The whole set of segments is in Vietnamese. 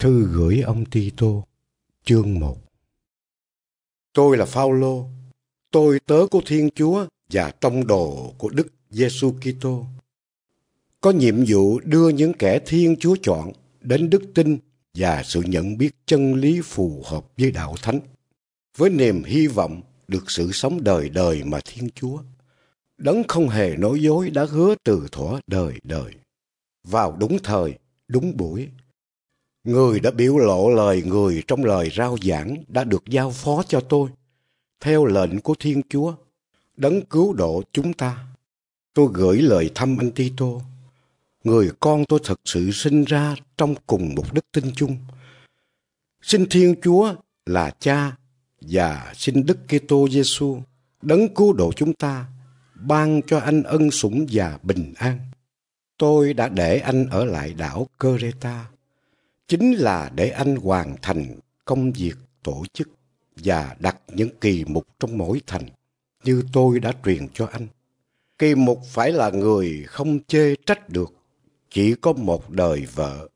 Thư gửi ông Tito, chương 1 Tôi là Phaolô, tôi tớ của Thiên Chúa và tông đồ của Đức Giêsu Kitô. Có nhiệm vụ đưa những kẻ Thiên Chúa chọn đến đức tin và sự nhận biết chân lý phù hợp với đạo thánh, với niềm hy vọng được sự sống đời đời mà Thiên Chúa đấng không hề nói dối đã hứa từ thuở đời đời. Vào đúng thời, đúng buổi, Người đã biểu lộ lời người trong lời rao giảng đã được giao phó cho tôi, theo lệnh của Thiên Chúa, đấng cứu độ chúng ta. Tôi gửi lời thăm anh Tito, người con tôi thật sự sinh ra trong cùng một đức tin chung. Xin Thiên Chúa là Cha và xin Đức Kitô Giêsu, đấng cứu độ chúng ta, ban cho anh ân sủng và bình an. Tôi đã để anh ở lại đảo Creta chính là để anh hoàn thành công việc tổ chức và đặt những kỳ mục trong mỗi thành như tôi đã truyền cho anh. Kỳ mục phải là người không chê trách được, chỉ có một đời vợ,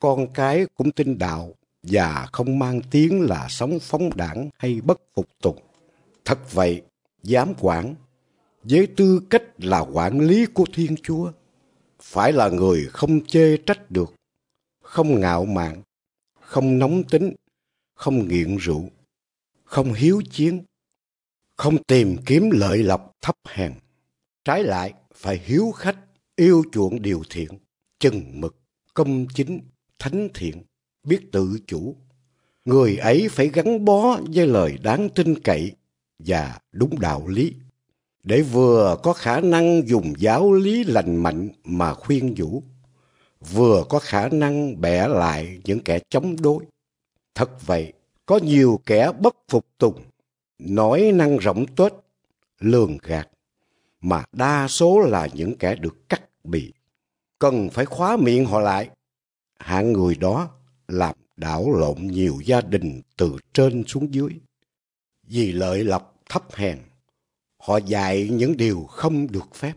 con cái cũng tin đạo và không mang tiếng là sống phóng đảng hay bất phục tục Thật vậy, giám quản, với tư cách là quản lý của Thiên Chúa, phải là người không chê trách được, không ngạo mạn, không nóng tính, không nghiện rượu, không hiếu chiến, không tìm kiếm lợi lộc thấp hèn. Trái lại, phải hiếu khách, yêu chuộng điều thiện, chừng mực, công chính, thánh thiện, biết tự chủ. Người ấy phải gắn bó với lời đáng tin cậy và đúng đạo lý để vừa có khả năng dùng giáo lý lành mạnh mà khuyên nhủ vừa có khả năng bẻ lại những kẻ chống đối. Thật vậy, có nhiều kẻ bất phục tùng, nói năng rỗng tuếch, lường gạt, mà đa số là những kẻ được cắt bị. Cần phải khóa miệng họ lại. Hạng người đó làm đảo lộn nhiều gia đình từ trên xuống dưới. Vì lợi lộc thấp hèn, họ dạy những điều không được phép.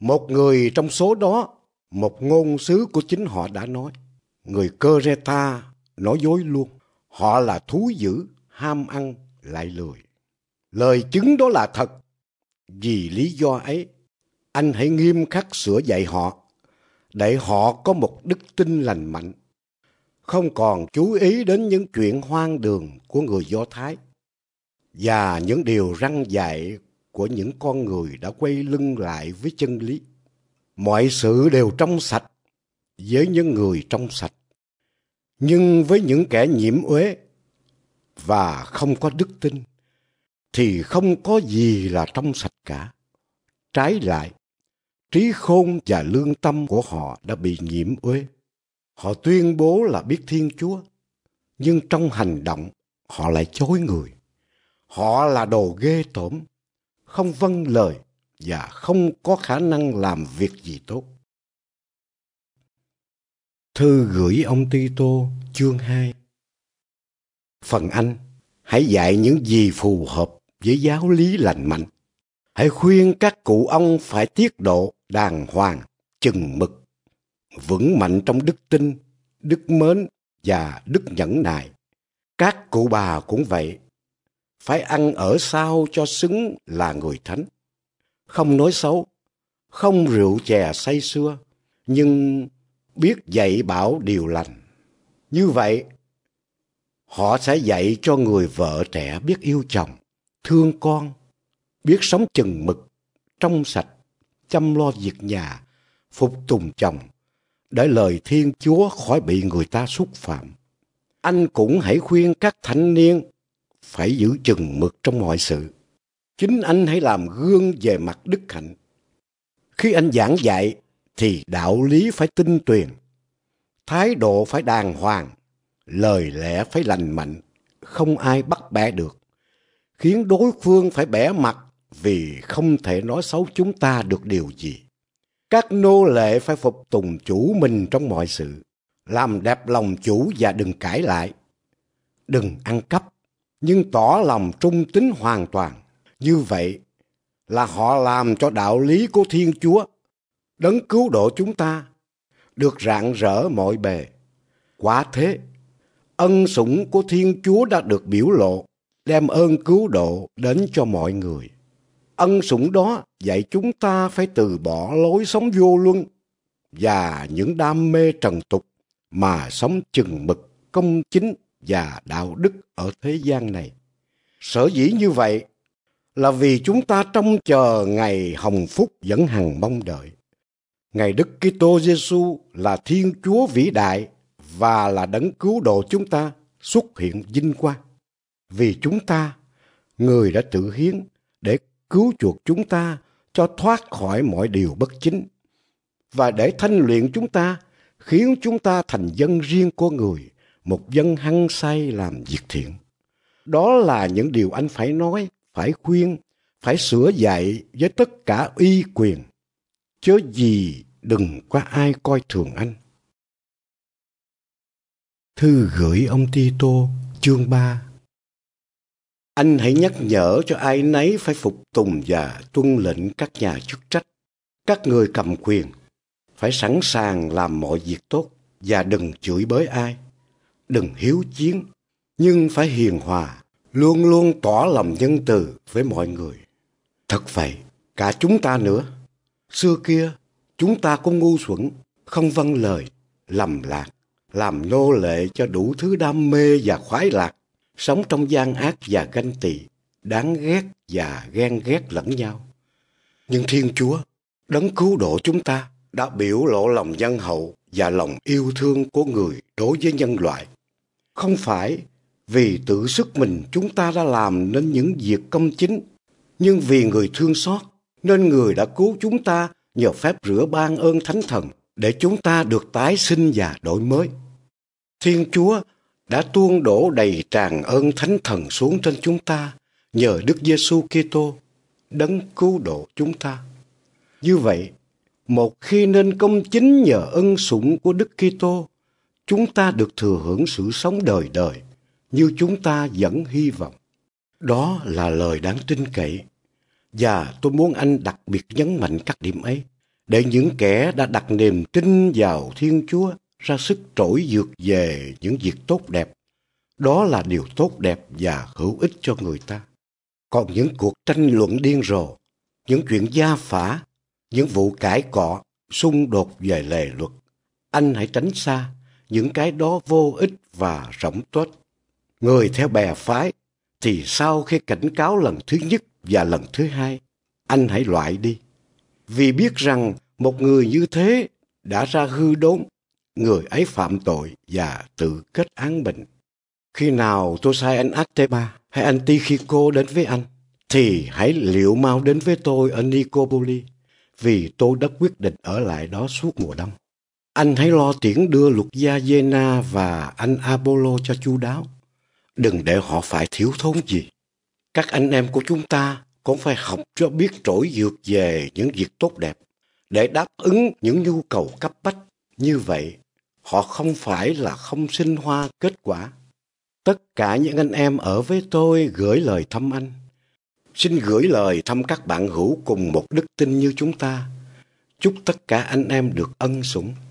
Một người trong số đó một ngôn sứ của chính họ đã nói, người cơ re ta nói dối luôn. Họ là thú dữ, ham ăn, lại lười. Lời chứng đó là thật. Vì lý do ấy, anh hãy nghiêm khắc sửa dạy họ, để họ có một đức tin lành mạnh. Không còn chú ý đến những chuyện hoang đường của người Do Thái và những điều răng dạy của những con người đã quay lưng lại với chân lý mọi sự đều trong sạch với những người trong sạch nhưng với những kẻ nhiễm uế và không có đức tin thì không có gì là trong sạch cả trái lại trí khôn và lương tâm của họ đã bị nhiễm uế họ tuyên bố là biết thiên chúa nhưng trong hành động họ lại chối người họ là đồ ghê tởm không vâng lời và không có khả năng làm việc gì tốt. Thư gửi ông Tito chương 2 Phần Anh, hãy dạy những gì phù hợp với giáo lý lành mạnh. Hãy khuyên các cụ ông phải tiết độ đàng hoàng, chừng mực, vững mạnh trong đức tin, đức mến và đức nhẫn nại. Các cụ bà cũng vậy, phải ăn ở sao cho xứng là người thánh không nói xấu, không rượu chè say xưa, nhưng biết dạy bảo điều lành. Như vậy, họ sẽ dạy cho người vợ trẻ biết yêu chồng, thương con, biết sống chừng mực, trong sạch, chăm lo việc nhà, phục tùng chồng, để lời Thiên Chúa khỏi bị người ta xúc phạm. Anh cũng hãy khuyên các thanh niên phải giữ chừng mực trong mọi sự chính anh hãy làm gương về mặt đức hạnh. Khi anh giảng dạy thì đạo lý phải tinh tuyền, thái độ phải đàng hoàng, lời lẽ phải lành mạnh, không ai bắt bẻ được, khiến đối phương phải bẻ mặt vì không thể nói xấu chúng ta được điều gì. Các nô lệ phải phục tùng chủ mình trong mọi sự, làm đẹp lòng chủ và đừng cãi lại. Đừng ăn cắp, nhưng tỏ lòng trung tính hoàn toàn như vậy là họ làm cho đạo lý của Thiên Chúa, đấng cứu độ chúng ta, được rạng rỡ mọi bề. quá thế, ân sủng của Thiên Chúa đã được biểu lộ, đem ơn cứu độ đến cho mọi người. Ân sủng đó dạy chúng ta phải từ bỏ lối sống vô luân và những đam mê trần tục mà sống chừng mực công chính và đạo đức ở thế gian này. Sở dĩ như vậy là vì chúng ta trông chờ ngày hồng phúc vẫn hằng mong đợi. Ngày Đức Kitô Giêsu là Thiên Chúa vĩ đại và là đấng cứu độ chúng ta xuất hiện vinh quang. Vì chúng ta, người đã tự hiến để cứu chuộc chúng ta cho thoát khỏi mọi điều bất chính và để thanh luyện chúng ta khiến chúng ta thành dân riêng của người, một dân hăng say làm việc thiện. Đó là những điều anh phải nói phải khuyên, phải sửa dạy với tất cả uy quyền. Chớ gì đừng có ai coi thường anh. Thư gửi ông Tito, chương 3 Anh hãy nhắc nhở cho ai nấy phải phục tùng và tuân lệnh các nhà chức trách, các người cầm quyền, phải sẵn sàng làm mọi việc tốt và đừng chửi bới ai, đừng hiếu chiến, nhưng phải hiền hòa, luôn luôn tỏ lòng nhân từ với mọi người. Thật vậy, cả chúng ta nữa. Xưa kia, chúng ta cũng ngu xuẩn, không vâng lời, lầm lạc, làm nô lệ cho đủ thứ đam mê và khoái lạc, sống trong gian ác và ganh tị, đáng ghét và ghen ghét lẫn nhau. Nhưng Thiên Chúa, đấng cứu độ chúng ta, đã biểu lộ lòng nhân hậu và lòng yêu thương của người đối với nhân loại. Không phải vì tự sức mình chúng ta đã làm nên những việc công chính, nhưng vì người thương xót nên người đã cứu chúng ta nhờ phép rửa ban ơn thánh thần để chúng ta được tái sinh và đổi mới. Thiên Chúa đã tuôn đổ đầy tràn ơn thánh thần xuống trên chúng ta nhờ Đức Giêsu Kitô đấng cứu độ chúng ta. Như vậy, một khi nên công chính nhờ ân sủng của Đức Kitô, chúng ta được thừa hưởng sự sống đời đời như chúng ta vẫn hy vọng. Đó là lời đáng tin cậy. Và tôi muốn anh đặc biệt nhấn mạnh các điểm ấy, để những kẻ đã đặt niềm tin vào Thiên Chúa ra sức trỗi dược về những việc tốt đẹp. Đó là điều tốt đẹp và hữu ích cho người ta. Còn những cuộc tranh luận điên rồ, những chuyện gia phả, những vụ cãi cọ, xung đột về lề luật, anh hãy tránh xa những cái đó vô ích và rỗng tuếch người theo bè phái thì sau khi cảnh cáo lần thứ nhất và lần thứ hai anh hãy loại đi vì biết rằng một người như thế đã ra hư đốn người ấy phạm tội và tự kết án mình khi nào tôi sai anh Ateba hay anh Tichico đến với anh thì hãy liệu mau đến với tôi ở Nicopoli vì tôi đã quyết định ở lại đó suốt mùa đông anh hãy lo tiễn đưa luật gia Jena và anh Apollo cho chu đáo đừng để họ phải thiếu thốn gì. Các anh em của chúng ta cũng phải học cho biết trỗi dược về những việc tốt đẹp để đáp ứng những nhu cầu cấp bách. Như vậy, họ không phải là không sinh hoa kết quả. Tất cả những anh em ở với tôi gửi lời thăm anh. Xin gửi lời thăm các bạn hữu cùng một đức tin như chúng ta. Chúc tất cả anh em được ân sủng.